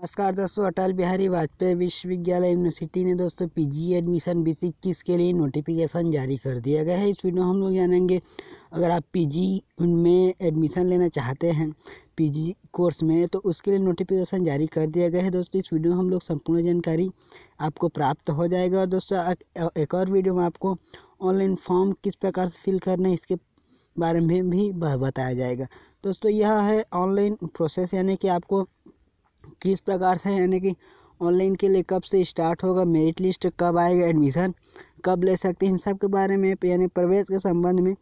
नमस्कार दोस्तों अटल बिहारी वाजपेयी विश्वविद्यालय यूनिवर्सिटी ने दोस्तों पीजी एडमिशन बीस इक्कीस के लिए नोटिफिकेशन जारी कर दिया गया है इस वीडियो में हम लोग जानेंगे अगर आप पीजी में एडमिशन लेना चाहते हैं पीजी कोर्स में तो उसके लिए नोटिफिकेशन जारी कर दिया गया है दोस्तों इस वीडियो में हम लोग संपूर्ण जानकारी आपको प्राप्त हो जाएगा और दोस्तों एक और वीडियो में आपको ऑनलाइन फॉर्म किस प्रकार से फिल करना है इसके बारे में भी बताया जाएगा दोस्तों यह है ऑनलाइन प्रोसेस यानी कि आपको किस प्रकार से यानी कि ऑनलाइन के लिए कब से स्टार्ट होगा मेरिट लिस्ट कब आएगा एडमिशन कब ले सकते हैं इन सब के बारे में यानी प्रवेश के संबंध में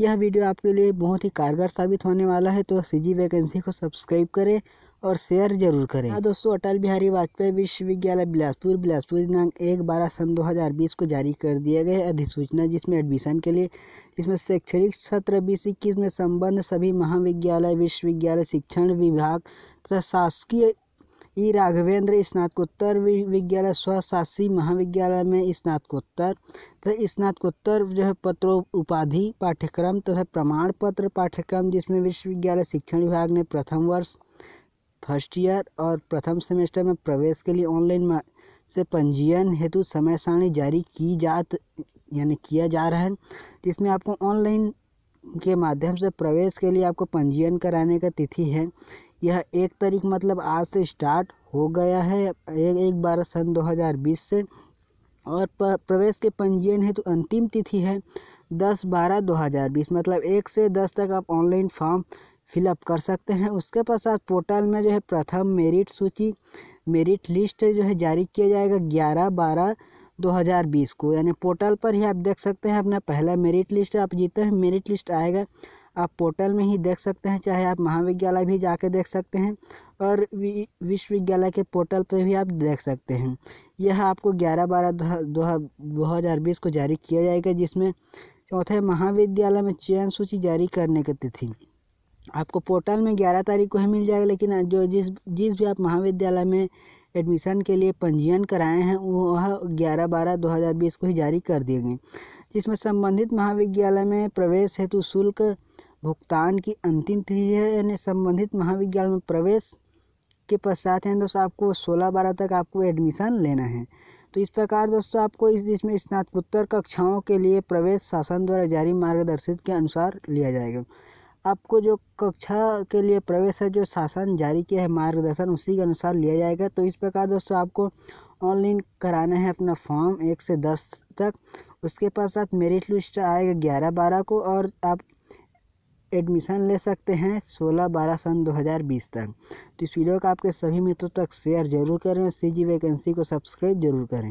यह वीडियो आपके लिए बहुत ही कारगर साबित होने वाला है तो सीजी वैकेंसी को सब्सक्राइब करें और शेयर जरूर करें हाँ दोस्तों अटल बिहारी वाजपेयी विश्वविद्यालय बिलासपुर बिलासपुर दिनांक एक बारह सन 2020 को जारी कर दिया गया अधिसूचना जिसमें एडमिशन के लिए इसमें शैक्षणिक सत्र बीस इक्कीस में संबंध सभी महाविद्यालय विश्वविद्यालय शिक्षण विभाग तथा शासकीय ई राघवेंद्र स्नातकोत्तर विद्यालय स्वशासी महाविद्यालय में स्नातकोत्तर तथा स्नातकोत्तर जो है पत्रो उपाधि पाठ्यक्रम तथा प्रमाण पत्र पाठ्यक्रम जिसमें विश्वविद्यालय शिक्षण विभाग ने प्रथम वर्ष फर्स्ट ईयर और प्रथम सेमेस्टर में प्रवेश के लिए ऑनलाइन से पंजीयन हेतु समय सारणी जारी की जा यानी किया जा रहा है जिसमें आपको ऑनलाइन के माध्यम से प्रवेश के लिए आपको पंजीयन कराने का तिथि है यह एक तारीख मतलब आज से स्टार्ट हो गया है एक एक बारह सन 2020 से और प्रवेश के पंजीयन हेतु तो अंतिम तिथि है दस बारह दो हज़ार बीस मतलब एक से दस तक आप ऑनलाइन फॉर्म फिलअप कर सकते हैं उसके पश्चात पोर्टल में जो है प्रथम मेरिट सूची मेरिट लिस्ट जो है जारी किया जाएगा ग्यारह बारह 2020 को यानी पोर्टल पर ही आप देख सकते हैं अपना पहला मेरिट लिस्ट आप जीते हैं मेरिट लिस्ट आएगा आप पोर्टल में ही देख सकते हैं चाहे आप महाविद्यालय भी जाके देख सकते हैं और विश्वविद्यालय के पोर्टल पर भी आप देख सकते हैं यह आपको ग्यारह बारह दो हज़ार बीस को जारी किया जाएगा जिसमें चौथे महाविद्यालय में चयन सूची जारी करने की तिथि आपको पोर्टल में ग्यारह तारीख को ही मिल जाएगा लेकिन जो जिस जिस भी आप महाविद्यालय में एडमिशन के लिए पंजीयन कराए हैं वह ग्यारह बारह दो हज़ार बीस को ही जारी कर दिए गए जिसमें संबंधित महाविद्यालय में प्रवेश हेतु शुल्क भुगतान की अंतिम तिथि है यानी संबंधित महाविद्यालय में प्रवेश के पश्चात है दोस्तों आपको सोलह बारह तक आपको एडमिशन लेना है तो इस प्रकार दोस्तों आपको इस जिसमें स्नातकोत्तर कक्षाओं के लिए प्रवेश शासन द्वारा जारी मार्गदर्शित के अनुसार लिया जाएगा आपको जो कक्षा के लिए प्रवेश है जो शासन जारी किया है मार्गदर्शन उसी के अनुसार लिया जाएगा तो इस प्रकार दोस्तों आपको ऑनलाइन कराना है अपना फॉर्म एक से दस तक उसके पास साथ मेरिट लिस्ट आएगा ग्यारह बारह को और आप एडमिशन ले सकते हैं सोलह बारह सन दो हज़ार बीस तक तो इस वीडियो का आपके सभी मित्रों तक शेयर जरूर करें सी जी वैकेंसी को सब्सक्राइब जरूर करें